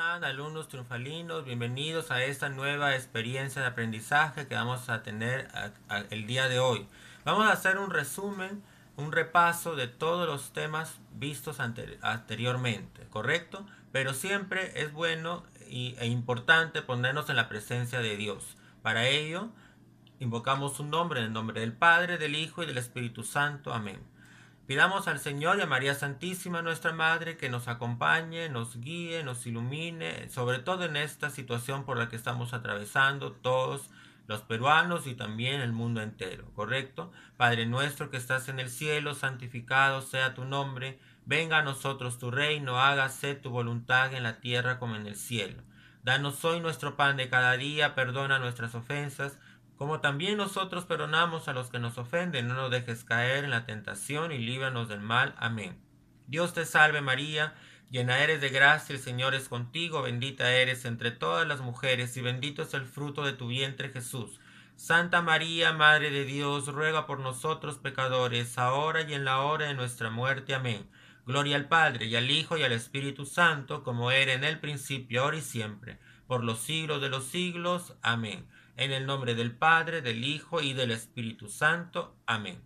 alumnos triunfalinos? Bienvenidos a esta nueva experiencia de aprendizaje que vamos a tener el día de hoy. Vamos a hacer un resumen, un repaso de todos los temas vistos anteriormente, ¿correcto? Pero siempre es bueno y, e importante ponernos en la presencia de Dios. Para ello, invocamos un nombre, en el nombre del Padre, del Hijo y del Espíritu Santo. Amén. Pidamos al Señor y a María Santísima, nuestra Madre, que nos acompañe, nos guíe, nos ilumine, sobre todo en esta situación por la que estamos atravesando todos los peruanos y también el mundo entero, ¿correcto? Padre nuestro que estás en el cielo, santificado sea tu nombre, venga a nosotros tu reino, hágase tu voluntad en la tierra como en el cielo. Danos hoy nuestro pan de cada día, perdona nuestras ofensas, como también nosotros perdonamos a los que nos ofenden, no nos dejes caer en la tentación y líbranos del mal. Amén. Dios te salve María, llena eres de gracia, el Señor es contigo, bendita eres entre todas las mujeres y bendito es el fruto de tu vientre Jesús. Santa María, Madre de Dios, ruega por nosotros pecadores, ahora y en la hora de nuestra muerte. Amén. Gloria al Padre, y al Hijo, y al Espíritu Santo, como era en el principio, ahora y siempre, por los siglos de los siglos. Amén. En el nombre del Padre, del Hijo y del Espíritu Santo. Amén.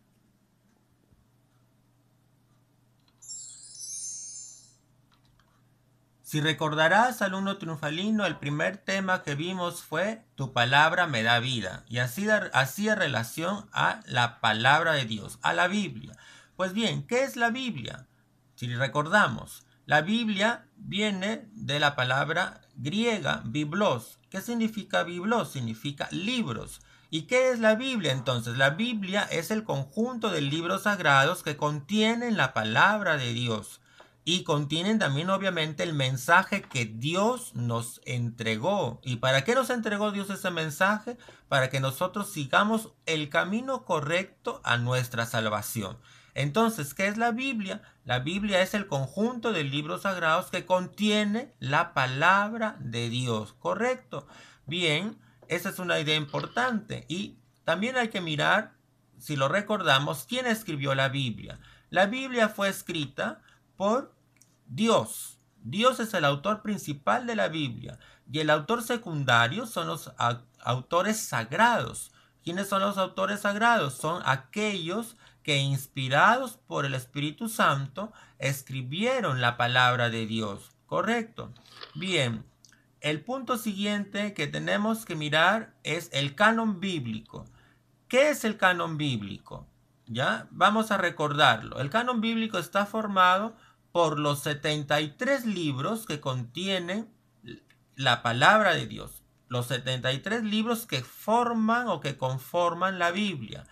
Si recordarás, alumno triunfalino, el primer tema que vimos fue Tu palabra me da vida, y así hacía relación a la palabra de Dios, a la Biblia. Pues bien, ¿qué es la Biblia? Si recordamos, la Biblia viene de la palabra griega, biblos, ¿Qué significa biblos? Significa libros. ¿Y qué es la Biblia entonces? La Biblia es el conjunto de libros sagrados que contienen la palabra de Dios y contienen también obviamente el mensaje que Dios nos entregó. ¿Y para qué nos entregó Dios ese mensaje? Para que nosotros sigamos el camino correcto a nuestra salvación. Entonces, ¿qué es la Biblia? La Biblia es el conjunto de libros sagrados que contiene la palabra de Dios, ¿correcto? Bien, esa es una idea importante. Y también hay que mirar, si lo recordamos, quién escribió la Biblia. La Biblia fue escrita por Dios. Dios es el autor principal de la Biblia y el autor secundario son los autores sagrados. ¿Quiénes son los autores sagrados? Son aquellos que inspirados por el Espíritu Santo escribieron la palabra de Dios. Correcto. Bien, el punto siguiente que tenemos que mirar es el canon bíblico. ¿Qué es el canon bíblico? Ya, vamos a recordarlo. El canon bíblico está formado por los 73 libros que contiene la palabra de Dios. Los 73 libros que forman o que conforman la Biblia.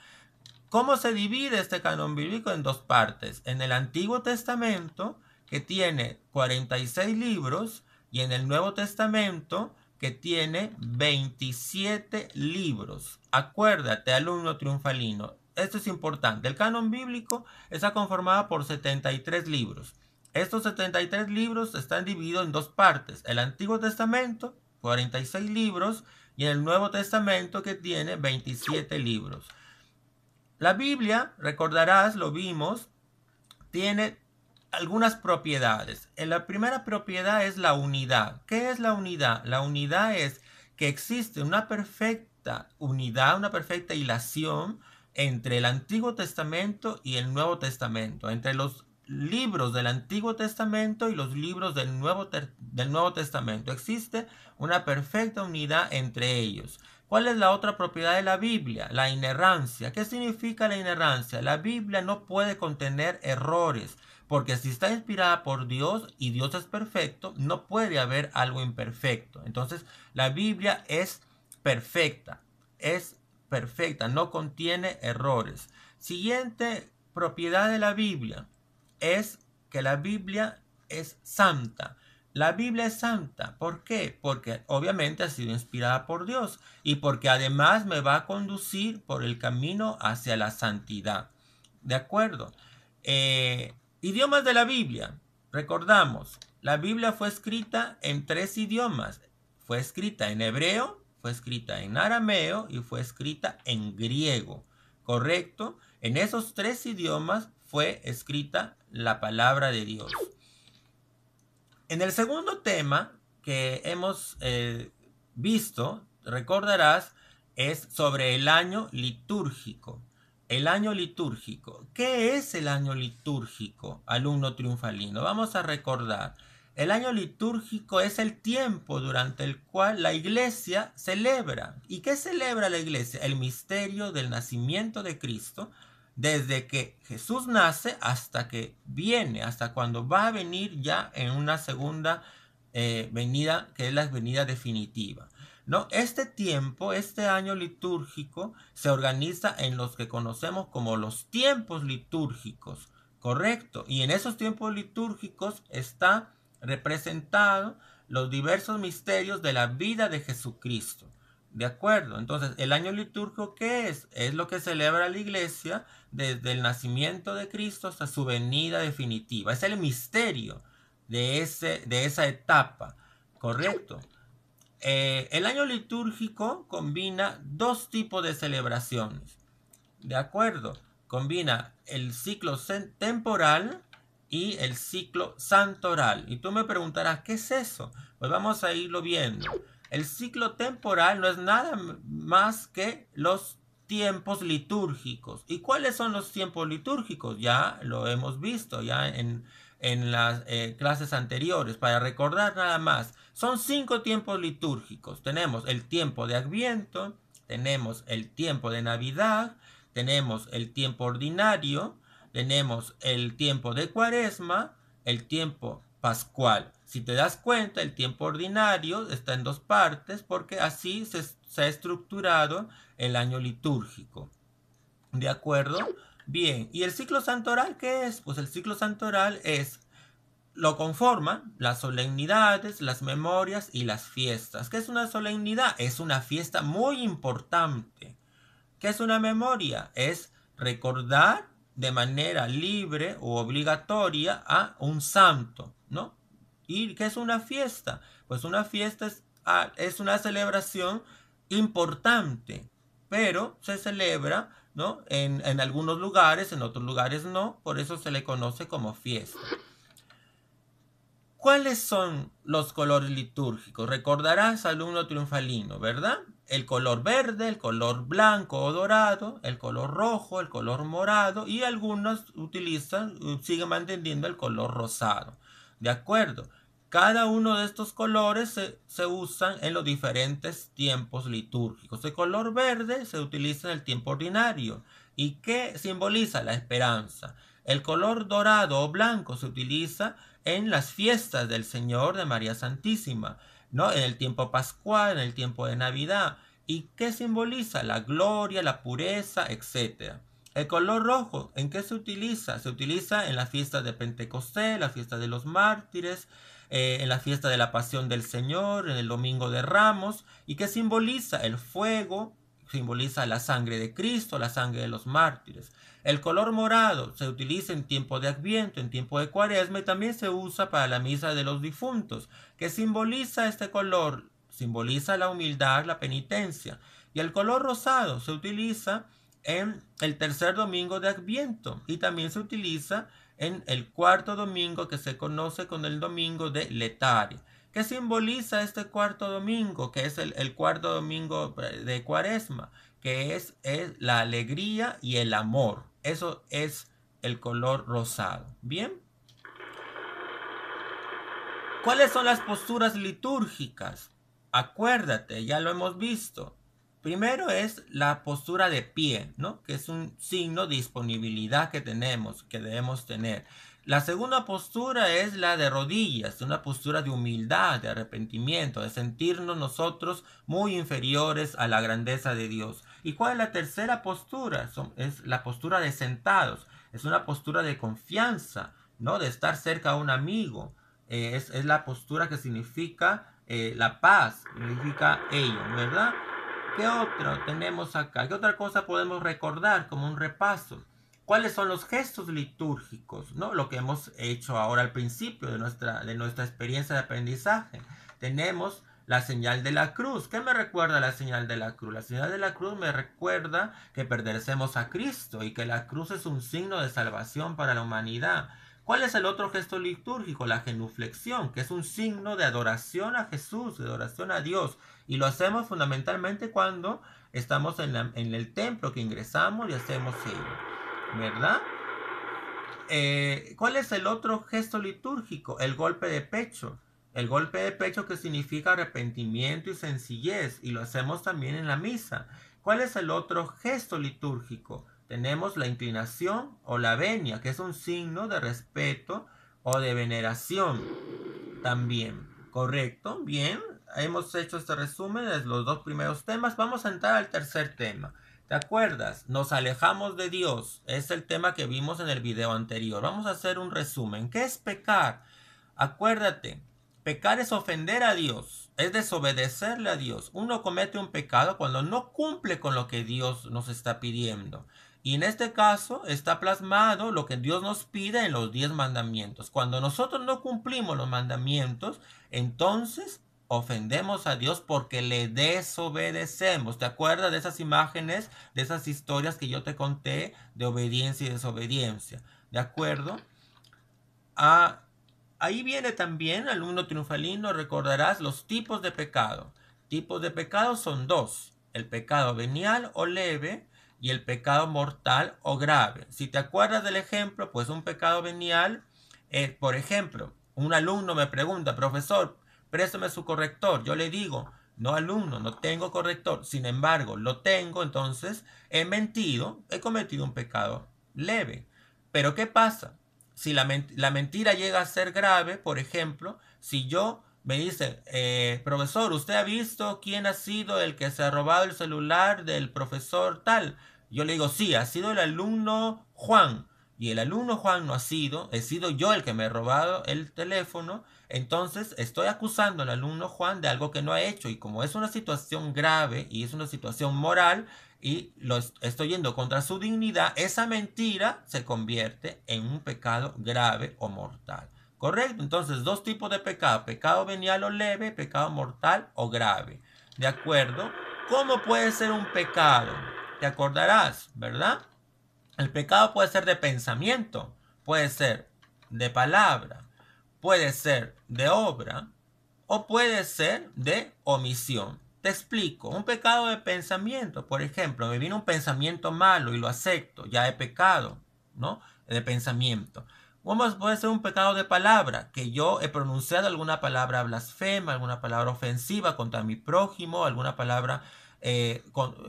¿Cómo se divide este canon bíblico en dos partes? En el Antiguo Testamento, que tiene 46 libros, y en el Nuevo Testamento, que tiene 27 libros. Acuérdate, alumno triunfalino, esto es importante. El canon bíblico está conformado por 73 libros. Estos 73 libros están divididos en dos partes, el Antiguo Testamento, 46 libros, y el Nuevo Testamento que tiene 27 libros. La Biblia, recordarás, lo vimos, tiene algunas propiedades. Eh, la primera propiedad es la unidad. ¿Qué es la unidad? La unidad es que existe una perfecta unidad, una perfecta hilación entre el Antiguo Testamento y el Nuevo Testamento, entre los libros del Antiguo Testamento y los libros del Nuevo, del Nuevo Testamento. Existe una perfecta unidad entre ellos. ¿Cuál es la otra propiedad de la Biblia? La inerrancia. ¿Qué significa la inerrancia? La Biblia no puede contener errores, porque si está inspirada por Dios y Dios es perfecto, no puede haber algo imperfecto. Entonces, la Biblia es perfecta, es perfecta, no contiene errores. Siguiente propiedad de la Biblia es que la Biblia es santa. La Biblia es santa. ¿Por qué? Porque obviamente ha sido inspirada por Dios y porque además me va a conducir por el camino hacia la santidad. ¿De acuerdo? Eh, idiomas de la Biblia. Recordamos, la Biblia fue escrita en tres idiomas. Fue escrita en hebreo, fue escrita en arameo y fue escrita en griego. ¿Correcto? En esos tres idiomas fue escrita la palabra de Dios. En el segundo tema que hemos eh, visto, recordarás, es sobre el año litúrgico. El año litúrgico. ¿Qué es el año litúrgico, alumno triunfalino? Vamos a recordar. El año litúrgico es el tiempo durante el cual la iglesia celebra. ¿Y qué celebra la iglesia? El misterio del nacimiento de Cristo desde que Jesús nace hasta que viene, hasta cuando va a venir ya en una segunda eh, venida, que es la venida definitiva. ¿no? Este tiempo, este año litúrgico, se organiza en los que conocemos como los tiempos litúrgicos, ¿correcto? Y en esos tiempos litúrgicos está representado los diversos misterios de la vida de Jesucristo. De acuerdo, entonces, ¿el año litúrgico qué es? Es lo que celebra la iglesia desde el nacimiento de Cristo hasta su venida definitiva. Es el misterio de, ese, de esa etapa, ¿correcto? Eh, el año litúrgico combina dos tipos de celebraciones, ¿de acuerdo? Combina el ciclo temporal y el ciclo santoral. Y tú me preguntarás, ¿qué es eso? Pues vamos a irlo viendo. El ciclo temporal no es nada más que los tiempos litúrgicos. ¿Y cuáles son los tiempos litúrgicos? Ya lo hemos visto ya en, las eh, clases anteriores. Para recordar nada más, son cinco tiempos litúrgicos. Tenemos el tiempo de Adviento, tenemos el tiempo de Navidad, tenemos el tiempo ordinario, tenemos el tiempo de Cuaresma, el tiempo pascual. Si te das cuenta, el tiempo ordinario está en dos partes porque así se, ha estructurado el año litúrgico. ¿De acuerdo? Bien, ¿y el ciclo santoral qué es? Pues el ciclo santoral es lo conforman las solemnidades, las memorias y las fiestas. ¿Qué es una solemnidad? Es una fiesta muy importante. ¿Qué es una memoria? Es recordar de manera libre o obligatoria a un santo, ¿no? ¿Y qué es una fiesta? Pues una fiesta es, ah, una celebración importante, pero se celebra En, en, algunos lugares, en otros lugares no, por eso se le conoce como fiesta. ¿Cuáles son los colores litúrgicos? Recordarás, alumno triunfalino, ¿verdad? El color verde, el color blanco o dorado, el color rojo, el color morado y algunos utilizan, eh, siguen manteniendo el color rosado. ¿De acuerdo? Cada uno de estos colores se, usan en los diferentes tiempos litúrgicos. El color verde se utiliza en el tiempo ordinario y que simboliza la esperanza. El color dorado o blanco se utiliza en las fiestas del Señor de María Santísima, ¿no? en el tiempo pascual, en el tiempo de Navidad, y que simboliza la gloria, la pureza, etcétera. El color rojo, ¿en qué se utiliza? Se utiliza en la fiesta de Pentecostés, la fiesta de los mártires, eh, en la fiesta de la Pasión del Señor, en el Domingo de Ramos, y que simboliza el fuego, simboliza la sangre de Cristo, la sangre de los mártires. El color morado se utiliza en tiempo de Adviento, en tiempo de Cuaresma, y también se usa para la misa de los difuntos, ¿Qué simboliza este color, simboliza la humildad, la penitencia. Y el color rosado se utiliza en el tercer domingo de Adviento y también se utiliza en el cuarto domingo que se conoce con el domingo de Letaria. que simboliza este cuarto domingo? Que es el, cuarto domingo de Cuaresma, que es, es la alegría y el amor. Eso es el color rosado. ¿Bien? ¿Cuáles son las posturas litúrgicas? Acuérdate, ya lo hemos visto. Primero es la postura de pie, ¿no? Que es un signo de disponibilidad que tenemos, que debemos tener. La segunda postura es la de rodillas, una postura de humildad, de arrepentimiento, de sentirnos nosotros muy inferiores a la grandeza de Dios. ¿Y cuál es la tercera postura? es la postura de sentados, es una postura de confianza, ¿no? De estar cerca a un amigo. Eh, es, la postura que significa eh, la paz, significa ello, ¿verdad? ¿Qué otro tenemos acá? ¿Qué otra cosa podemos recordar como un repaso? ¿Cuáles son los gestos litúrgicos? ¿no? Lo que hemos hecho ahora al principio de nuestra, de nuestra experiencia de aprendizaje. Tenemos la señal de la cruz. ¿Qué me recuerda la señal de la cruz? La señal de la cruz me recuerda que pertenecemos a Cristo y que la cruz es un signo de salvación para la humanidad. ¿Cuál es el otro gesto litúrgico? La genuflexión, que es un signo de adoración a Jesús, de adoración a Dios. Y lo hacemos fundamentalmente cuando estamos en, el templo, que ingresamos y hacemos ello. ¿Verdad? Eh, ¿Cuál es el otro gesto litúrgico? El golpe de pecho. El golpe de pecho que significa arrepentimiento y sencillez. Y lo hacemos también en la misa. ¿Cuál es el otro gesto litúrgico? tenemos la inclinación o la venia, que es un signo de respeto o de veneración también. ¿Correcto? Bien, hemos hecho este resumen de los dos primeros temas. Vamos a entrar al tercer tema. ¿Te acuerdas? Nos alejamos de Dios. Es el tema que vimos en el video anterior. Vamos a hacer un resumen. ¿Qué es pecar? Acuérdate, pecar es ofender a Dios, es desobedecerle a Dios. Uno comete un pecado cuando no cumple con lo que Dios nos está pidiendo. Y en este caso está plasmado lo que Dios nos pide en los diez mandamientos. Cuando nosotros no cumplimos los mandamientos, entonces ofendemos a Dios porque le desobedecemos. ¿Te acuerdas de esas imágenes, de esas historias que yo te conté de obediencia y desobediencia? ¿De acuerdo? Ah, ahí viene también, alumno triunfalino, recordarás los tipos de pecado. Tipos de pecado son dos, el pecado venial o leve y el pecado mortal o grave. Si te acuerdas del ejemplo, pues un pecado venial, eh, por ejemplo, un alumno me pregunta, profesor, préstame su corrector. Yo le digo, no alumno, no tengo corrector. Sin embargo, lo tengo, entonces he mentido, he cometido un pecado leve. Pero ¿qué pasa? Si la mentira llega a ser grave, por ejemplo, si yo me dice, eh, profesor, ¿usted ha visto quién ha sido el que se ha robado el celular del profesor tal? Yo le digo, sí, ha sido el alumno Juan. Y el alumno Juan no ha sido, he sido yo el que me he robado el teléfono. Entonces estoy acusando al alumno Juan de algo que no ha hecho. Y como es una situación grave y es una situación moral y lo estoy yendo contra su dignidad, esa mentira se convierte en un pecado grave o mortal. ¿Correcto? Entonces, dos tipos de pecado. Pecado venial o leve, pecado mortal o grave. ¿De acuerdo? ¿Cómo puede ser un pecado? Te acordarás, ¿verdad? El pecado puede ser de pensamiento, puede ser de palabra, puede ser de obra o puede ser de omisión. Te explico, un pecado de pensamiento, por ejemplo, me viene un pensamiento malo y lo acepto, ya he pecado, ¿no? De pensamiento. ¿Cómo puede ser un pecado de palabra, que yo he pronunciado alguna palabra blasfema, alguna palabra ofensiva contra mi prójimo, alguna palabra eh,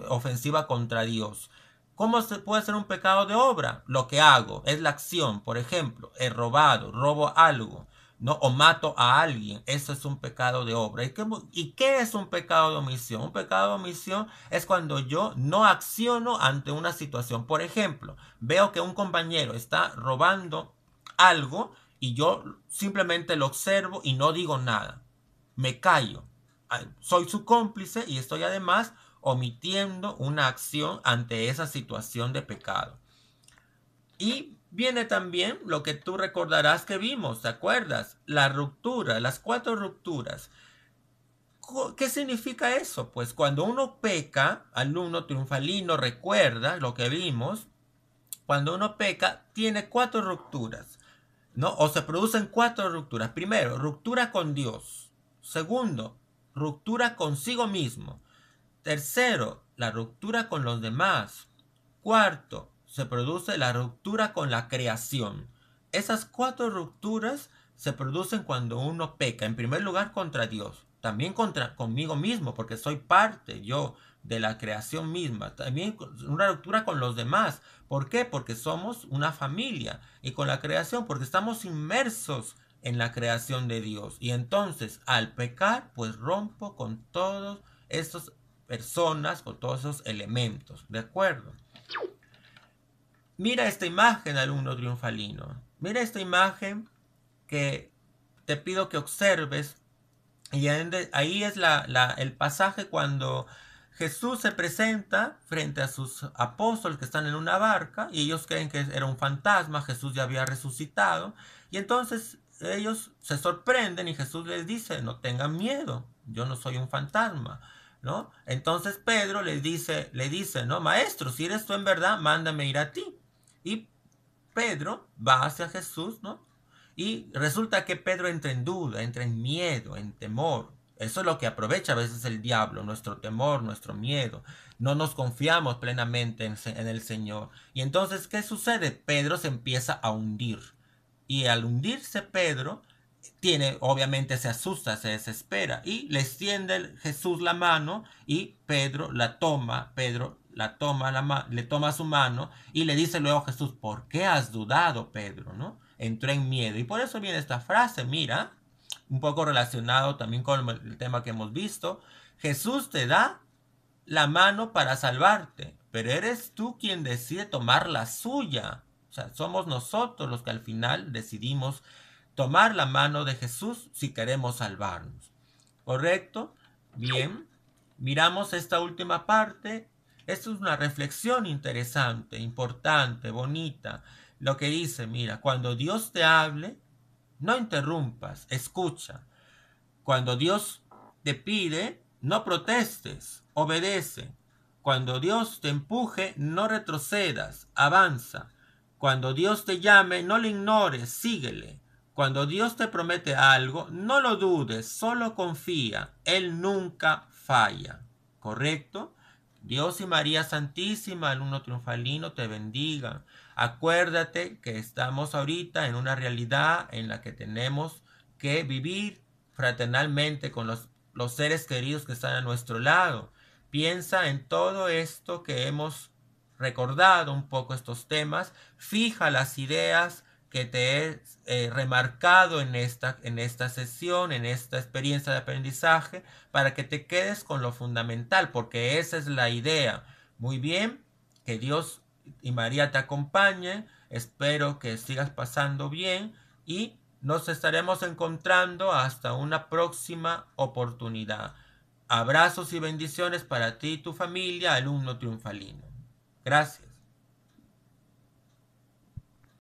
ofensiva contra Dios. ¿Cómo se puede ser un pecado de obra? Lo que hago es la acción. Por ejemplo, he robado, robo algo, ¿no? O mato a alguien. Eso es un pecado de obra. ¿Y qué, ¿Y qué es un pecado de omisión? Un pecado de omisión es cuando yo no acciono ante una situación. Por ejemplo, veo que un compañero está robando algo y yo simplemente lo observo y no digo nada. Me callo. Ah, soy su cómplice y estoy además omitiendo una acción ante esa situación de pecado. Y viene también lo que tú recordarás que vimos, ¿te acuerdas? La ruptura, las cuatro rupturas. ¿Qué significa eso? Pues cuando uno peca, alumno triunfalino recuerda lo que vimos, cuando uno peca tiene cuatro rupturas. ¿no? O se producen cuatro rupturas. Primero, ruptura con Dios. Segundo, ruptura consigo mismo. Tercero, la ruptura con los demás. Cuarto, se produce la ruptura con la creación. Esas cuatro rupturas se producen cuando uno peca, en primer lugar contra Dios, también contra conmigo mismo, porque soy parte yo de la creación misma, también una ruptura con los demás. ¿Por qué? Porque somos una familia y con la creación, porque estamos inmersos en la creación de Dios. Y entonces, al pecar, pues rompo con todas estas personas, con todos esos elementos, ¿de acuerdo? Mira esta imagen, alumno triunfalino. Mira esta imagen que te pido que observes y ahí es el pasaje cuando Jesús se presenta frente a sus apóstoles que están en una barca y ellos creen que era un fantasma, Jesús ya había resucitado. Y entonces ellos se sorprenden y Jesús les dice, no tengan miedo, yo no soy un fantasma. ¿No? Entonces Pedro le dice, le dice, no, maestro, si eres tú en verdad, mándame ir a ti. Y Pedro va hacia Jesús, ¿no? Y resulta que Pedro entra en duda, entra en miedo, en temor. Eso es lo que aprovecha a veces el diablo, nuestro temor, nuestro miedo. No nos confiamos plenamente en, el Señor. Y entonces, ¿qué sucede? Pedro se empieza a hundir. Y al hundirse Pedro, tiene, obviamente se asusta, se desespera y le extiende Jesús la mano y Pedro la toma, Pedro la toma, la le toma su mano y le dice luego Jesús, ¿por qué has dudado, Pedro? ¿No? entró en miedo. Y por eso viene esta frase, mira, un poco relacionado también con el tema que hemos visto. Jesús te da la mano para salvarte, pero eres tú quien decide tomar la suya. O sea, somos nosotros los que al final decidimos tomar la mano de Jesús si queremos salvarnos. ¿Correcto? Bien. Miramos esta última parte. esto es una reflexión interesante, importante, bonita lo que dice, mira, cuando Dios te hable, no interrumpas, escucha. Cuando Dios te pide, no protestes, obedece. Cuando Dios te empuje, no retrocedas, avanza. Cuando Dios te llame, no le ignores, síguele. Cuando Dios te promete algo, no lo dudes, solo confía. Él nunca falla. ¿Correcto? Dios y María Santísima, Uno triunfalino, te bendiga. Acuérdate que estamos ahorita en una realidad en la que tenemos que vivir fraternalmente con los, los seres queridos que están a nuestro lado. Piensa en todo esto que hemos recordado un poco estos temas. Fija las ideas que te he eh, remarcado en esta, en esta sesión, en esta experiencia de aprendizaje, para que te quedes con lo fundamental, porque esa es la idea. Muy bien, que Dios y María te acompañe. Espero que sigas pasando bien y nos estaremos encontrando hasta una próxima oportunidad. Abrazos y bendiciones para ti y tu familia, alumno triunfalino. Gracias.